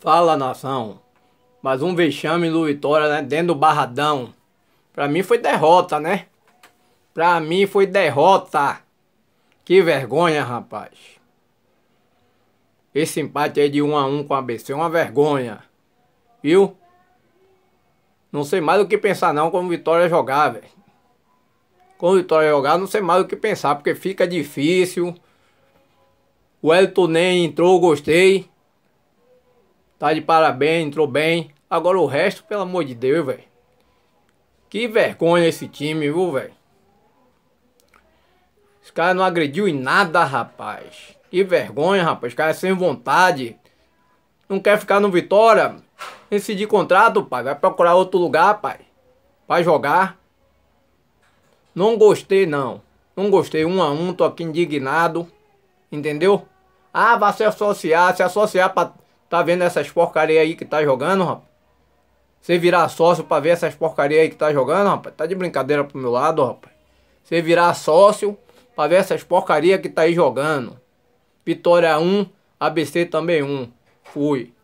Fala nação, mais um vexame do Vitória, né? Dentro do Barradão. Pra mim foi derrota, né? Pra mim foi derrota. Que vergonha, rapaz. Esse empate aí de 1 um a 1 um com a ABC é uma vergonha. Viu? Não sei mais o que pensar não como Vitória jogar, velho. Como Vitória jogar, não sei mais o que pensar, porque fica difícil. O Elton nem entrou, gostei. Tá de parabéns, entrou bem. Agora o resto, pelo amor de Deus, velho. Que vergonha esse time, viu, velho? Os caras não agrediu em nada, rapaz. Que vergonha, rapaz. Os caras sem vontade. Não quer ficar no Vitória? Decidir contrato, pai. Vai procurar outro lugar, pai. Vai jogar. Não gostei, não. Não gostei. Um a um, tô aqui indignado. Entendeu? Ah, vai se associar, se associar pra Tá vendo essas porcaria aí que tá jogando, rapaz? Você virar sócio pra ver essas porcaria aí que tá jogando, rapaz? Tá de brincadeira pro meu lado, rapaz? Você virar sócio pra ver essas porcaria que tá aí jogando. Vitória 1, ABC também 1. Fui.